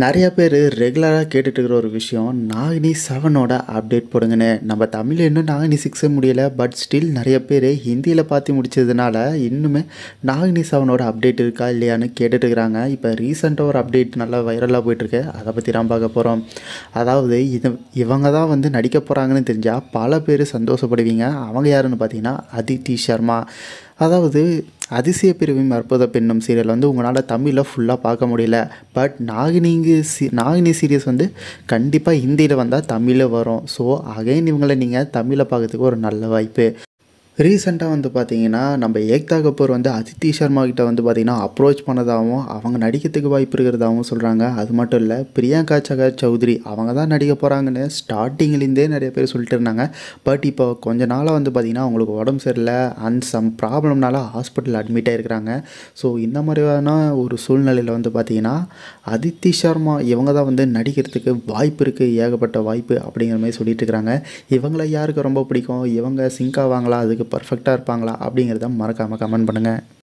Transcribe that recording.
நிறைய பேர் ரெகுலராக கேட்டுட்டு இருக்கிற ஒரு விஷயம் நாகினி செவனோட அப்டேட் போடுங்கன்னு நம்ம தமிழ் இன்னும் நாகினி சிக்ஸே முடியலை பட் ஸ்டில் நிறைய பேர் ஹிந்தியில் பார்த்து முடிச்சதுனால இன்னுமே நாகினி செவனோட அப்டேட் இருக்கா இல்லையான்னு கேட்டுட்டு இருக்கிறாங்க இப்போ ரீசெண்டாக ஒரு அப்டேட் நல்லா வைரலாக போயிட்டுருக்கு அதை பற்றி தான் பார்க்க போகிறோம் அதாவது இது இவங்க தான் வந்து நடிக்க போகிறாங்கன்னு தெரிஞ்சால் பல பேர் சந்தோஷப்படுவீங்க அவங்க யாருன்னு பார்த்தீங்கன்னா அதித்தி சர்மா அதாவது அதிசய பிரிவும் அற்புத பெண்ணும் சீரியல் வந்து உங்களால் தமிழில் ஃபுல்லாக பார்க்க முடியல பட் நாகினிங்கு சி நாகினி சீரியஸ் வந்து கண்டிப்பாக ஹிந்தியில் வந்தால் தமிழில் வரும் ஸோ அகைன் இவங்களை நீங்கள் தமிழில் பார்க்கறதுக்கு ஒரு நல்ல வாய்ப்பு ரீசெண்டாக வந்து பார்த்தீங்கன்னா நம்ம ஏக்தா கபூர் வந்து அதித்தி சர்மா கிட்ட வந்து பார்த்திங்கன்னா அப்ரோச் பண்ணதாகவும் அவங்க நடிக்கிறதுக்கு வாய்ப்பு இருக்கிறதாகவும் சொல்கிறாங்க அது மட்டும் இல்லை பிரியங்கா சகர் சௌத்ரி அவங்க தான் நடிக்க போகிறாங்கன்னு ஸ்டார்டிங்லேருந்தே நிறைய பேர் சொல்லிட்டு இருந்தாங்க பட் இப்போ கொஞ்ச நாளாக வந்து பார்த்திங்கன்னா அவங்களுக்கு உடம்பு சரியில்லை அண்ட் சம் ப்ராப்ளம்னால ஹாஸ்பிட்டல் அட்மிட் ஆகிருக்கிறாங்க ஸோ இந்த மாதிரியான ஒரு சூழ்நிலையில் வந்து பார்த்திங்கன்னா அதித்தி சர்மா இவங்க தான் வந்து நடிக்கிறதுக்கு வாய்ப்பு இருக்குது ஏகப்பட்ட வாய்ப்பு அப்படிங்கிற மாதிரி சொல்லிட்டு இருக்கிறாங்க இவங்கள யாருக்கு ரொம்ப பிடிக்கும் இவங்க சிங்காவாங்களா அதுக்கு பர்ஃபெக்டாக இருப்பாங்களா அப்படிங்கிறத மறக்காமல் கமெண்ட் பண்ணுங்கள்